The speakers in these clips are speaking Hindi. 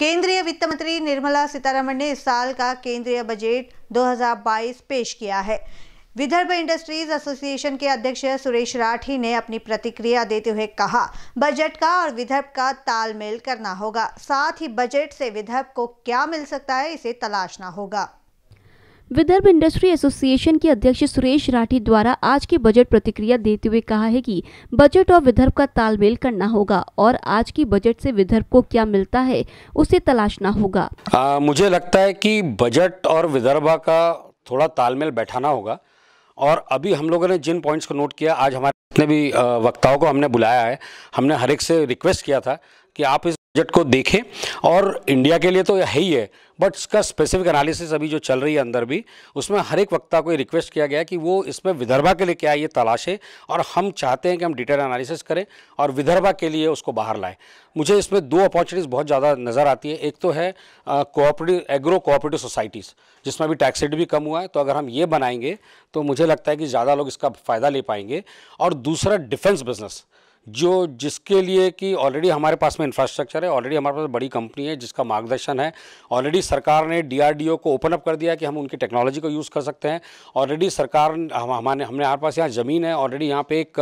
केंद्रीय वित्त मंत्री निर्मला सीतारमण ने इस साल का केंद्रीय बजट 2022 पेश किया है विदर्भ इंडस्ट्रीज एसोसिएशन के अध्यक्ष सुरेश राठी ने अपनी प्रतिक्रिया देते हुए कहा बजट का और विदर्भ का तालमेल करना होगा साथ ही बजट से विदर्भ को क्या मिल सकता है इसे तलाशना होगा विदर्भ इंडस्ट्री एसोसिएशन के अध्यक्ष सुरेश राठी द्वारा आज की बजट प्रतिक्रिया देते हुए कहा है कि बजट और विदर्भ का तालमेल करना होगा और आज की बजट से विदर्भ को क्या मिलता है उसे तलाशना होगा आ, मुझे लगता है कि बजट और विदर्भा का थोड़ा तालमेल बैठाना होगा और अभी हम लोगों ने जिन पॉइंट्स को नोट किया आज हमारे जितने भी वक्ताओं को हमने बुलाया है हमने हर एक से रिक्वेस्ट किया था कि आप इस बजट को देखें और इंडिया के लिए तो है ही है बट इसका स्पेसिफिक एनालिसिस अभी जो चल रही है अंदर भी उसमें हर एक वक्ता को रिक्वेस्ट किया गया कि वो इसमें विदर्भा के लिए क्या ये तलाशें और हम चाहते हैं कि हम डिटेल एनालिसिस करें और विदर्भा के लिए उसको बाहर लाएँ मुझे इसमें दो अपॉर्चुनिटीज़ बहुत ज़्यादा नज़र आती है एक तो है कोऑपरेटिव एग्रो कोऑपरेटिव सोसाइटीज़ जिसमें अभी टैक्स रेट भी कम हुआ है तो अगर हम ये बनाएंगे तो मुझे लगता है कि ज़्यादा लोग इसका फ़ायदा ले पाएंगे और दूसरा डिफेंस बिज़नेस जो जिसके लिए कि ऑलरेडी हमारे पास में इंफ्रास्ट्रक्चर है ऑलरेडी हमारे पास बड़ी कंपनी है जिसका मार्गदर्शन है ऑलरेडी सरकार ने डीआरडीओ को ओपन अप कर दिया कि हम उनकी टेक्नोलॉजी को यूज़ कर सकते हैं ऑलरेडी सरकार हम हमारे हमारे पास यहाँ ज़मीन है ऑलरेडी यहाँ पे एक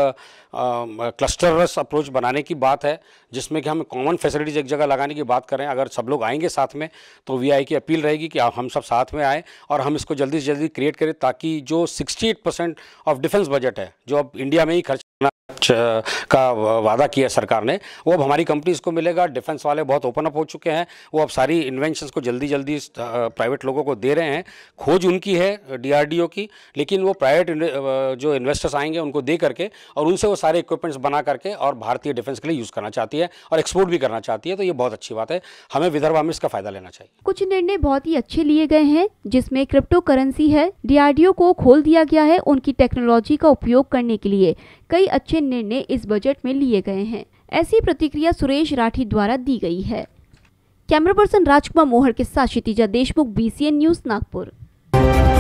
क्लस्टरस अप्रोच बनाने की बात है जिसमें कि हम कॉमन फैसिलिटीज़ एक जगह लगाने की बात करें अगर सब लोग आएंगे साथ में तो वी की अपील रहेगी कि आप हम सब साथ में आएँ और हम इसको जल्दी से जल्दी क्रिएट करें ताकि जो सिक्सटी ऑफ डिफेंस बजट है जो अब इंडिया में ही खर्च कुछ का वादा किया सरकार ने वो अब हमारी कंपनीज को मिलेगा डिफेंस वाले बहुत ओपन अप हो चुके हैं वो अब सारी इन्वेंशन को जल्दी जल्दी प्राइवेट लोगों को दे रहे हैं खोज उनकी है डीआरडीओ की लेकिन वो प्राइवेट जो इन्वेस्टर्स आएंगे उनको दे करके और उनसे वो सारे इक्विपमेंट्स बना करके और भारतीय डिफेंस के लिए यूज़ करना चाहती है और एक्सपोर्ट भी करना चाहती है तो ये बहुत अच्छी बात है हमें विदर्भा में इसका फायदा लेना चाहिए कुछ निर्णय बहुत ही अच्छे लिए गए हैं जिसमें क्रिप्टो करेंसी है डीआरडीओ को खोल दिया गया है उनकी टेक्नोलॉजी का उपयोग करने के लिए कई अच्छे निर्णय इस बजट में लिए गए हैं ऐसी प्रतिक्रिया सुरेश राठी द्वारा दी गई है कैमरा पर्सन राजकुमार मोहर के साथ क्षितिजा देशमुख बी न्यूज नागपुर